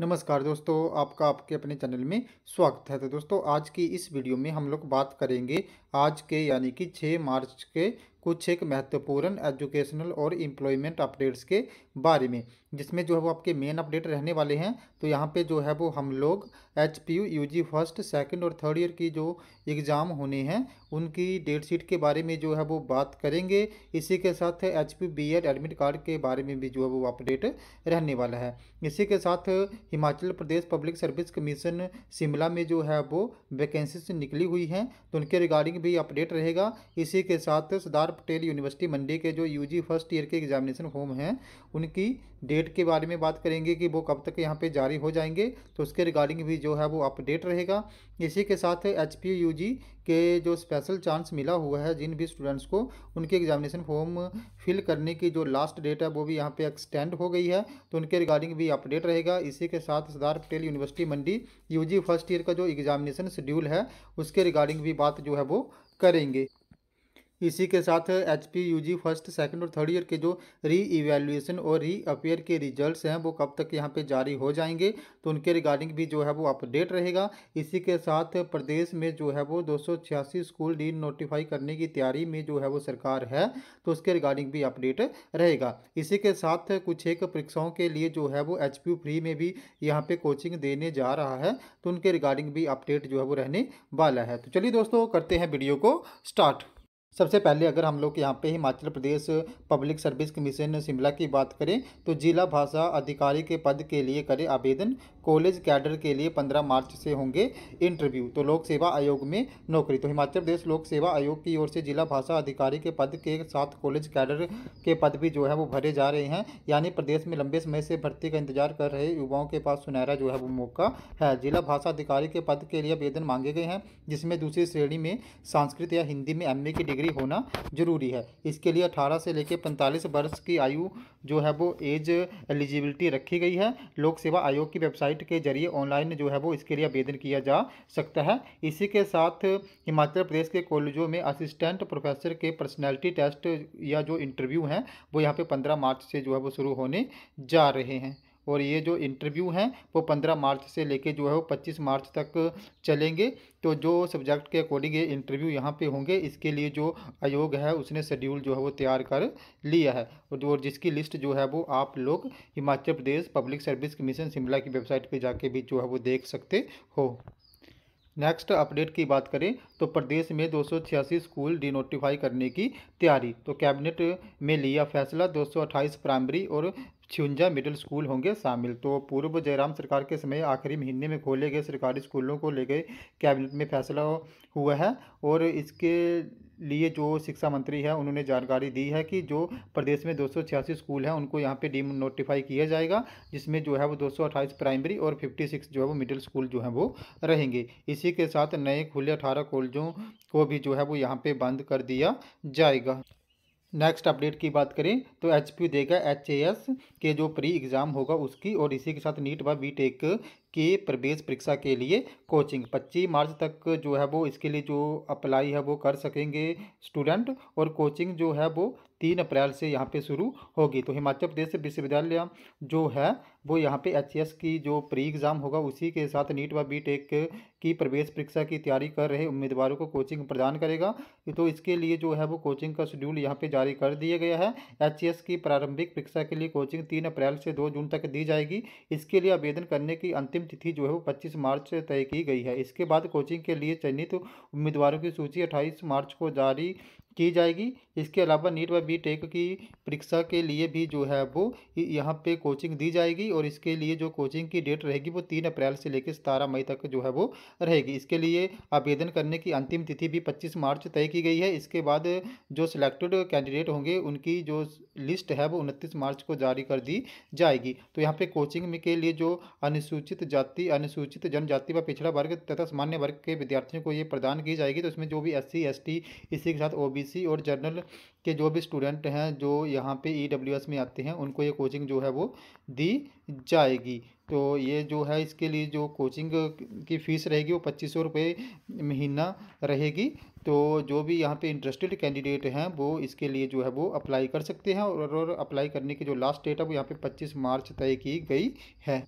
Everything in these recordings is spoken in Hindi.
नमस्कार दोस्तों आपका आपके अपने चैनल में स्वागत है तो दोस्तों आज की इस वीडियो में हम लोग बात करेंगे आज के यानी कि 6 मार्च के कुछ एक महत्वपूर्ण एजुकेशनल और इम्प्लॉयमेंट अपडेट्स के बारे में जिसमें जो है वो आपके मेन अपडेट रहने वाले हैं तो यहाँ पे जो है वो हम लोग H P U U G first second और थर्ड ईयर की जो एग्ज़ाम होने हैं उनकी डेट शीट के बारे में जो है वो बात करेंगे इसी के साथ H P B Ed admit card के बारे में भी जो है वो अपडेट रहने वाला है इसी के साथ Himachal Pradesh public service commission Shimla में जो है वो वैकेंसी निकली हुई हैं तो उनके रिगार्डिंग भी अपडेट रहेगा इसी के साथ सरदार टेल यूनिवर्सिटी मंडी के जो यूजी फर्स्ट ईयर के एग्जामिनेशन फॉर्म हैं उनकी डेट के बारे में बात करेंगे कि वो कब तक यहाँ पे जारी हो जाएंगे तो उसके रिगार्डिंग भी जो है वो अपडेट रहेगा इसी के साथ एच पी यू जी के जो स्पेशल चांस मिला हुआ है जिन भी स्टूडेंट्स को उनके एग्जामिनेशन फॉर्म फिल करने की जो लास्ट डेट है वो भी यहाँ पे एक्सटेंड हो गई है तो उनके रिगार्डिंग भी अपडेट रहेगा इसी के साथ Sardar Patel university Mandi U first year का जो एग्जामिनेशन शेड्यूल है उसके रिगार्डिंग भी बात जो है वो करेंगे इसी के साथ H P U G first second और थर्ड ईयर के जो री इवेल्युएसन और री अपेयर के रिजल्ट्स हैं वो कब तक यहाँ पे जारी हो जाएंगे तो उनके रिगार्डिंग भी जो है वो अपडेट रहेगा इसी के साथ प्रदेश में जो है वो दो स्कूल डी नोटिफाई करने की तैयारी में जो है वो सरकार है तो उसके रिगार्डिंग भी अपडेट रहेगा इसी के साथ कुछ एक परीक्षाओं के लिए जो है वो एच फ्री में भी यहाँ पर कोचिंग देने जा रहा है तो उनके रिगार्डिंग भी अपडेट जो है वो रहने वाला है तो चलिए दोस्तों करते हैं वीडियो को स्टार्ट सबसे पहले अगर हम लोग यहाँ पे Himachal Pradesh public service commission Shimla की बात करें तो जिला भाषा अधिकारी के पद के लिए करें आवेदन कॉलेज कैडर के लिए 15 मार्च से होंगे इंटरव्यू तो लोक सेवा आयोग में नौकरी तो हिमाचल प्रदेश लोक सेवा आयोग की ओर से जिला भाषा अधिकारी के पद के साथ कॉलेज कैडर के पद भी जो है वो भरे जा रहे हैं यानी प्रदेश में लंबे समय से भर्ती का इंतजार कर रहे युवाओं के पास सुनहरा जो है वो मौका है जिला भाषा अधिकारी के पद के लिए आवेदन मांगे गए हैं जिसमें दूसरी श्रेणी में संस्कृत या हिंदी में एम की डिग्री होना जरूरी है इसके लिए अठारह से लेकर पैंतालीस वर्ष की आयु जो है वो एज एलिजिबिलिटी रखी गई है लोक सेवा आयोग की वेबसाइट वेबसाइट के जरिए ऑनलाइन जो है वो इसके लिए आवेदन किया जा सकता है इसी के साथ हिमाचल प्रदेश के कॉलेजों में असिस्टेंट प्रोफेसर के पर्सनैलिटी टेस्ट या जो इंटरव्यू हैं वो यहाँ पर पंद्रह मार्च से जो है वो शुरू होने जा रहे हैं और ये जो इंटरव्यू हैं वो पंद्रह मार्च से लेके जो है वो पच्चीस मार्च तक चलेंगे तो जो सब्जेक्ट के अकॉर्डिंग ये इंटरव्यू यहाँ पे होंगे इसके लिए जो आयोग है उसने शेड्यूल जो है वो तैयार कर लिया है और जो जिसकी लिस्ट जो है वो आप लोग Himachal Pradesh public service commission Shimla की वेबसाइट पर जाके भी जो है वो देख सकते हो नेक्स्ट अपडेट की बात करें तो प्रदेश में दो स्कूल डिनोटिफाई करने की तैयारी तो कैबिनेट में लिया फैसला दो प्राइमरी और छिवंजा मिडिल स्कूल होंगे शामिल तो पूर्व जयराम सरकार के समय आखिरी महीने में खोले गए सरकारी स्कूलों को लेकर कैबिनेट में फैसला हुआ है और इसके लिए जो शिक्षा मंत्री है उन्होंने जानकारी दी है कि जो प्रदेश में दो स्कूल हैं उनको यहाँ पे डीम नोटिफाई किया जाएगा जिसमें जो है वो दो प्राइमरी और 56 जो है वो मिडिल स्कूल जो है वो रहेंगे इसी के साथ नए खुले अठारह कॉलेजों को भी जो है वो यहाँ पे बंद कर दिया जाएगा नेक्स्ट अपडेट की बात करें तो एच देगा एच ए एस के जो प्री एग्ज़ाम होगा उसकी और इसी के साथ नीट व बी टेक के प्रवेश परीक्षा के लिए कोचिंग 25 मार्च तक जो है वो इसके लिए जो अप्लाई है वो कर सकेंगे स्टूडेंट और कोचिंग जो है वो तीन अप्रैल से यहाँ पे शुरू होगी तो हिमाचल प्रदेश विश्वविद्यालय जो है वो यहाँ पे एच की जो प्री एग्ज़ाम होगा उसी के साथ नीट व बी टेक की प्रवेश परीक्षा की तैयारी कर रहे उम्मीदवारों को कोचिंग प्रदान करेगा तो इसके लिए जो है वो कोचिंग का शेड्यूल यहाँ पे जारी कर दिया गया है एच की प्रारंभिक परीक्षा के लिए कोचिंग तीन अप्रैल से दो जून तक दी जाएगी इसके लिए आवेदन करने की अंतिम तिथि जो है वो पच्चीस मार्च तय की गई है इसके बाद कोचिंग के लिए चयनित उम्मीदवारों की सूची अट्ठाईस मार्च को जारी की जाएगी इसके अलावा नीट व बी टेक की परीक्षा के लिए भी जो है वो यहाँ पे कोचिंग दी जाएगी और इसके लिए जो कोचिंग की डेट रहेगी वो तीन अप्रैल से लेकर सतारह मई तक जो है वो रहेगी इसके लिए आवेदन करने की अंतिम तिथि भी पच्चीस मार्च तय की गई है इसके बाद जो सिलेक्टेड कैंडिडेट होंगे उनकी जो लिस्ट है वो उनतीस मार्च को जारी कर दी जाएगी तो यहाँ पर कोचिंग के लिए जो अनुसूचित जाति अनुसूचित जनजाति व पिछड़ा वर्ग तथा सामान्य वर्ग के विद्यार्थियों को ये प्रदान की जाएगी तो इसमें जो भी एस सी इसी के साथ ओ बी बीसी और जनरल के जो भी स्टूडेंट हैं जो यहाँ पे ईडब्ल्यूएस e में आते हैं उनको ये कोचिंग जो है वो दी जाएगी तो ये जो है इसके लिए जो कोचिंग की फ़ीस रहेगी वो पच्चीस सौ रुपये महीना रहेगी तो जो भी यहाँ पे इंटरेस्टेड कैंडिडेट हैं वो इसके लिए जो है वो अप्लाई कर सकते हैं और, और अप्लाई करने की जो लास्ट डेट है वो यहाँ पर पच्चीस मार्च तय की गई है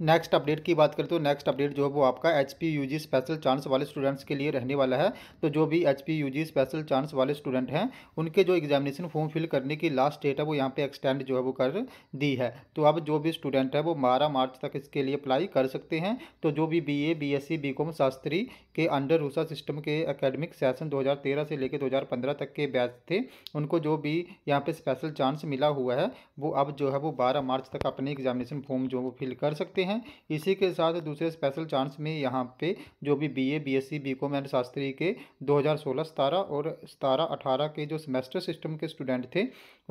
नेक्स्ट अपडेट की बात करें तो नेक्स्ट अपडेट जो है वो आपका H P U G special chance वाले स्टूडेंट्स के लिए रहने वाला है तो जो भी H P U G special chance वाले स्टूडेंट हैं उनके जो एग्जामिनेशन फॉर्म फिल करने की लास्ट डेट है वो यहाँ पे एक्सटेंड जो है वो कर दी है तो अब जो भी स्टूडेंट है वो बारह मार्च तक इसके लिए अप्लाई कर सकते हैं तो जो भी B A B S C B com Shastri के अंडर रूसा सिस्टम के अकेडमिक सेशन दो से लेकर दो तक के बैच थे उनको जो भी यहाँ पर स्पेशल चांस मिला हुआ है वो अब जो है वो बारह मार्च तक अपने एग्जामिनेशन फॉर्म जो है वो फिल कर सकते हैं इसी के साथ दूसरे स्पेशल चांस में यहाँ पे जो भी BA BSc BCom and Shastri के 2016 हज़ार और सतारह अठारह के जो सेमेस्टर सिस्टम के स्टूडेंट थे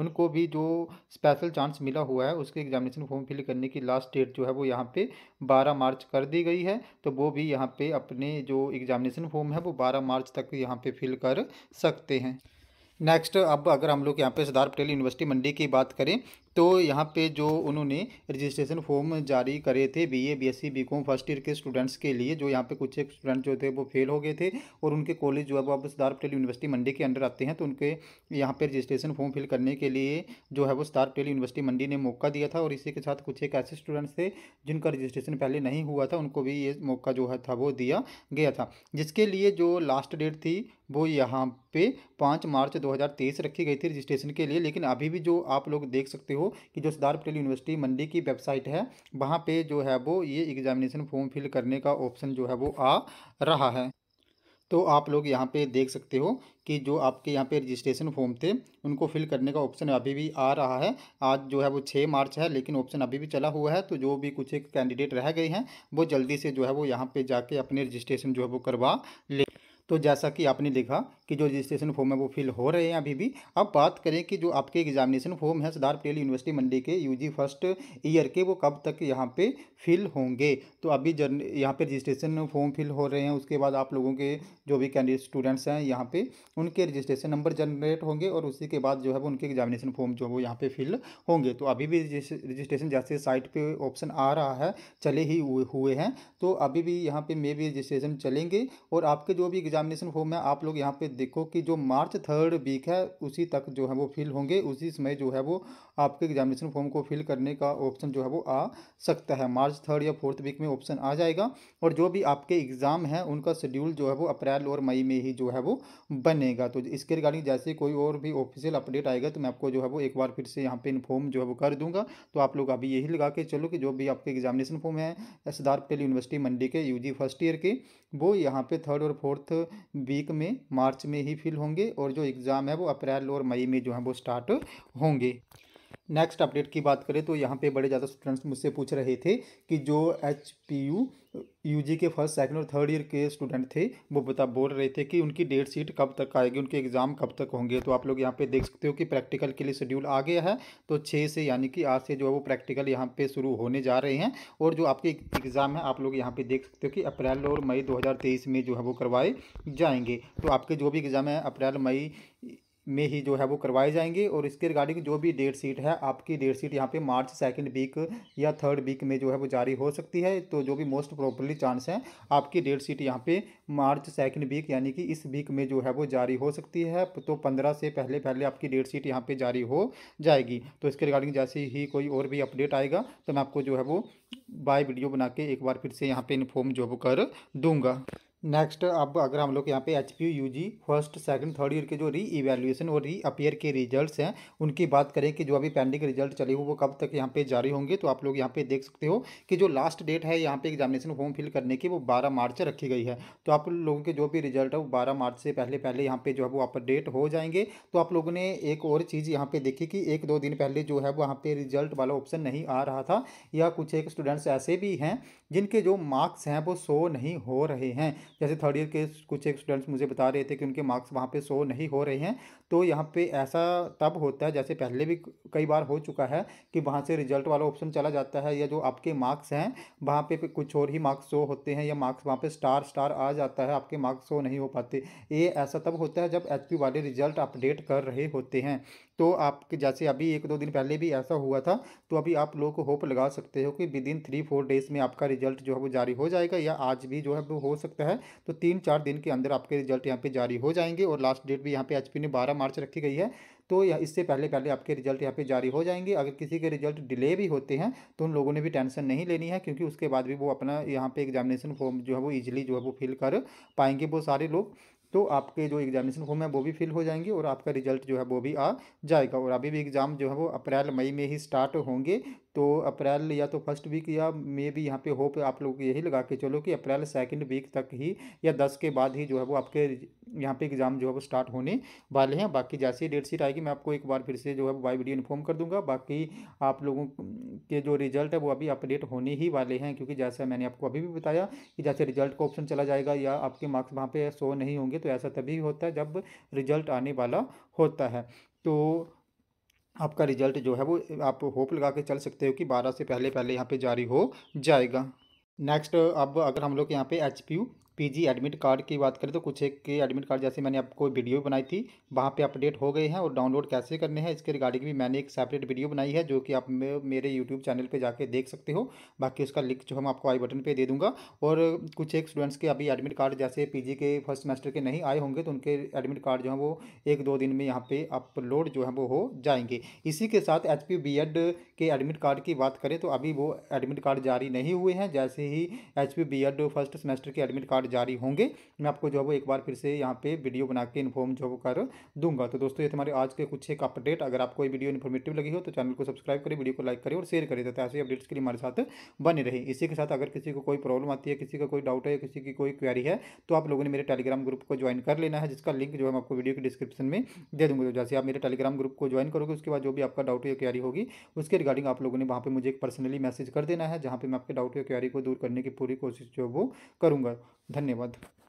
उनको भी जो स्पेशल चांस मिला हुआ है उसके एग्जामिनेशन फॉर्म फिल करने की लास्ट डेट जो है वो यहाँ पे 12 मार्च कर दी गई है तो वो भी यहाँ पे अपने जो एग्जामिनेशन फॉर्म है वो 12 मार्च तक यहाँ पे फिल कर सकते हैं नेक्स्ट अब अगर हम लोग यहाँ पे सरदार पटेल यूनिवर्सिटी मंडी की बात करें तो यहाँ पे जो उन्होंने रजिस्ट्रेशन फॉर्म जारी करे थे B A B S C B com first year के स्टूडेंट्स के लिए जो यहाँ पे कुछ एक स्टूडेंट जो थे वो फेल हो गए थे और उनके कॉलेज जो है वो अब स्टार पटेल यूनिवर्सिटी मंडी के अंडर आते हैं तो उनके यहाँ पे रजिस्ट्रेशन फॉर्म फिल करने के लिए जो है वो स्टार पटेल यूनिवर्सिटी मंडी ने मौका दिया था और इसी के साथ कुछ एक ऐसे स्टूडेंट्स थे जिनका रजिस्ट्रेशन पहले नहीं हुआ था उनको भी ये मौका जो है था वो दिया गया था जिसके लिए जो लास्ट डेट थी वो यहाँ पे पाँच मार्च तेईस रखी गई थी रजिस्ट्रेशन के लिए लेकिन अभी भी जो आप लोग देख सकते हो हो कि जो सरदार पटेल यूनिवर्सिटी मंडी की वेबसाइट है वहाँ पे जो है वो ये एग्जामिनेशन फॉर्म फिल करने का ऑप्शन जो है वो आ रहा है तो आप लोग यहाँ पे देख सकते हो कि जो आपके यहाँ पे रजिस्ट्रेशन फॉर्म थे उनको फिल करने का ऑप्शन अभी भी आ रहा है आज जो है वो छः मार्च है लेकिन ऑप्शन अभी भी चला हुआ है तो जो भी कुछ एक कैंडिडेट रह गए हैं वो जल्दी से जो है वो यहाँ पे जाके अपने रजिस्ट्रेशन जो है वो करवा ले तो जैसा कि आपने देखा कि जो रजिस्ट्रेशन फॉर्म है वो फिल हो रहे हैं अभी भी अब बात करें कि जो आपके एग्जामिनेशन फॉर्म है सरदार पटेल यूनिवर्सिटी मंडी के यूजी फर्स्ट ईयर के वो कब तक यहाँ पे फिल होंगे तो अभी जन यहाँ पर रजिस्ट्रेशन फॉर्म फिल हो रहे हैं उसके बाद आप लोगों के जो भी कैंडिडेट स्टूडेंट्स हैं यहाँ पर उनके रजिस्ट्रेशन नंबर जनरेट होंगे और उसी के बाद जो है वो उनके एग्जामिनेशन फॉर्म जो वो यहाँ पर फिल होंगे तो अभी भी रजिस्ट्रेशन जैसे साइट पर ऑप्शन आ रहा है चले ही हुए हैं तो अभी भी यहाँ पर मे भी रजिस्ट्रेशन चलेंगे और आपके जो भी एग्जामिनेशन फॉर्म है आप लोग यहाँ पर देखो कि जो मार्च थर्ड वीक है उसी तक जो है वो फिल होंगे उसी समय जो है वो आपके एग्जामिनेशन फॉर्म को फिल करने का ऑप्शन जो है वो आ सकता है मार्च थर्ड या फोर्थ वीक में ऑप्शन आ जाएगा और जो भी आपके एग्ज़ाम हैं उनका शेड्यूल जो है वो अप्रैल और मई में ही जो है वो बनेगा तो इसके रिगार्डिंग जैसे कोई और भी ऑफिशियल अपडेट आएगा तो मैं आपको जो है वो एक बार फिर से यहाँ पर इन्फॉर्म जो है वो कर दूंगा तो आप लोग अभी यही लगा के चलो कि जो भी आपके एग्जामिनेशन फॉर्म है सरदार पटेल यूनिवर्सिटी मंडी के यू फर्स्ट ईयर के वो यहाँ पर थर्ड और फोर्थ वीक में मार्च मार्च में ही फिल होंगे और जो एग्ज़ाम है वो अप्रैल और मई में जो है वो स्टार्ट होंगे नेक्स्ट अपडेट की बात करें तो यहाँ पे बड़े ज़्यादा स्टूडेंट्स मुझसे पूछ रहे थे कि जो H P U U G के फर्स्ट सेकंड और थर्ड ईयर के स्टूडेंट थे वो बता बोल रहे थे कि उनकी डेट शीट कब तक आएगी उनके एग्ज़ाम कब तक होंगे तो आप लोग यहाँ पे देख सकते हो कि प्रैक्टिकल के लिए शेड्यूल आ गया है तो छः से यानी कि आज से जो है वो प्रैक्टिकल यहाँ पे शुरू होने जा रहे हैं और जो आपके एग्ज़ाम है आप लोग यहाँ पर देख सकते हो कि अप्रैल और मई दो में जो है वो करवाए जाएंगे तो आपके जो भी एग्ज़ाम है अप्रैल मई में ही जो है वो करवाए जाएंगे और इसके रिगार्डिंग जो भी डेट सीट है आपकी डेट सीट यहाँ पे मार्च सेकंड वीक या थर्ड वीक में जो है वो जारी हो सकती है तो जो भी मोस्ट प्रॉपरली चांस है आपकी डेट सीट यहाँ पे मार्च सेकंड वीक यानी कि इस वीक में जो है वो जारी हो सकती है तो पंद्रह से पहले पहले आपकी डेट सीट यहाँ पर जारी हो जाएगी तो इसके रिगार्डिंग जैसे ही कोई और भी अपडेट आएगा तो मैं आपको जो है वो बाय वीडियो बना के एक बार फिर से यहाँ पर इन्फॉर्म जो वो कर दूँगा नेक्स्ट अब अगर हम लोग यहाँ पे H P U G first second third year के जो री इवेल्युएसन और री अपीयर के रिजल्ट्स हैं उनकी बात करें कि जो अभी पेंडिंग रिजल्ट चले हुए वो कब तक यहाँ पे जारी होंगे तो आप लोग यहाँ पे देख सकते हो कि जो लास्ट डेट है यहाँ पे एग्जामिनेशन फॉर्म फिल करने की वो बारह मार्च रखी गई है तो आप लोगों के जो भी रिजल्ट है वो बारह मार्च से पहले पहले यहाँ पर जो है वो अपडेट हो जाएंगे तो आप लोगों ने एक और चीज़ यहाँ पर देखी कि एक दो दिन पहले जो है वो यहाँ पर रिजल्ट वाला ऑप्शन नहीं आ रहा था या कुछ एक स्टूडेंट्स ऐसे भी हैं जिनके जो मार्क्स हैं वो शो नहीं हो रहे हैं जैसे थर्ड ईयर के कुछ एक स्टूडेंट्स मुझे बता रहे थे कि उनके मार्क्स वहाँ पे शो नहीं हो रहे हैं तो यहाँ पे ऐसा तब होता है जैसे पहले भी कई बार हो चुका है कि वहाँ से रिजल्ट वाला ऑप्शन चला जाता है या जो आपके मार्क्स हैं वहाँ पर कुछ और ही मार्क्स शो होते हैं या मार्क्स वहाँ पर स्टार स्टार आ जाता है आपके मार्क्स शो नहीं हो पाते ये ऐसा तब होता है जब एच वाले रिजल्ट अपडेट कर रहे होते हैं तो आपके जैसे अभी एक दो दिन पहले भी ऐसा हुआ था तो अभी आप लोग होप लगा सकते हो कि within three four days में आपका रिजल्ट जो है वो जारी हो जाएगा या आज भी जो है वो हो सकता है तो तीन चार दिन के अंदर आपके रिजल्ट यहाँ पे जारी हो जाएंगे और लास्ट डेट भी यहाँ पे एच ने बारह मार्च रखी गई है तो इससे पहले पहले आपके रिजल्ट यहाँ पे जारी हो जाएंगे अगर किसी के रिजल्ट डिले भी होते हैं तो उन लोगों ने भी टेंशन नहीं लेनी है क्योंकि उसके बाद भी वो अपना यहाँ पे एग्जामिनेशन फॉर्म जो है वो ईजिली जो है वो फिल कर पाएंगे वो सारे लोग तो आपके जो एग्जामिनेशन फॉर्म है वो भी फिल हो जाएंगे और आपका रिजल्ट जो है वो भी आ जाएगा और अभी भी एग्ज़ाम जो है वो अप्रैल मई में ही स्टार्ट होंगे तो अप्रैल या तो फर्स्ट वीक या मे भी यहाँ पे होप आप लोग यही लगा के चलो कि अप्रैल सेकंड वीक तक ही या दस के बाद ही जो है वो आपके यहाँ पे एग्ज़ाम जो है वो स्टार्ट होने वाले हैं बाकी जैसे ही डेट शीट आएगी मैं आपको एक बार फिर से जो है बाई वीडियो इन्फॉर्म कर दूंगा बाकी आप लोगों के जो रिजल्ट है वो अभी अपडेट होने ही वाले हैं क्योंकि जैसा मैंने आपको अभी भी बताया कि जैसे रिजल्ट का ऑप्शन चला जाएगा या आपके मार्क्स वहाँ पर शो नहीं होंगे तो ऐसा तभी होता है जब रिजल्ट आने वाला होता है तो आपका रिजल्ट जो है वो आप होप लगा के चल सकते हो कि बारह से पहले पहले यहाँ पे जारी हो जाएगा नेक्स्ट अब अगर हम लोग यहाँ पे H P U PG admit card की बात करें तो कुछ एक के एडमिट कार्ड जैसे मैंने आपको वीडियो बनाई थी वहाँ पे अपडेट हो गए हैं और डाउनलोड कैसे करने हैं इसके रिगार्डिंग भी मैंने एक सेपरेट वीडियो बनाई है जो कि आप मेरे यूट्यूब चैनल पे जाके देख सकते हो बाकी उसका लिंक जो हम आपको आई बटन पर दे दूँगा और कुछ एक स्टूडेंट्स के अभी एडमिट कार्ड जैसे पी के फर्स्ट सेमेस्टर के नहीं आए होंगे तो उनके एडमिट कार्ड जो है वो एक दो दिन में यहाँ पर अपलोड जो है वो हो जाएंगे इसी के साथ एच पी के एडमिट कार्ड की बात करें तो अभी वो एडमिट कार्ड जारी नहीं हुए हैं जैसे ही एच पी फर्स्ट सेमेस्टर के एडमिट कार्ड कार्ड जारी होंगे मैं आपको जो है वो एक बार फिर से यहाँ पे वीडियो बना के इन्फॉर्म जो कर दूंगा तो दोस्तों ये हमारे आज के कुछ एक अपडेट अगर आपको ये वीडियो इन्फॉर्मेटिव लगी हो तो चैनल को सब्सक्राइब करें वीडियो को लाइक करें और शेयर करें तो ऐसे अपडेट्स के लिए हमारे साथ बने रहे इसी के साथ अगर किसी को कोई प्रॉब्लम आती है किसी का कोई डाउट है किसी की कोई क्वारी है तो आप लोगों ने मेरे टेलीग्राम ग्रुप को ज्वाइन कर लेना है जिसका लिंक जो है आपको वीडियो के डिस्क्रिप्शन में दे दूँगा तो जैसे आप मेरे टेलीग्राम ग्रुप को ज्वाइन करोगे उसके बाद जो भी आपका डाउट या क्वारी होगी उसके रिगार्डिंग आप लोगों ने वहाँ पर मुझे एक पर्सनली मैसेज कर देना है जहाँ पर मैं आपके डाउट या क्वारी को दूर करने की पूरी कोशिश जो वो करूँगा धन्यवाद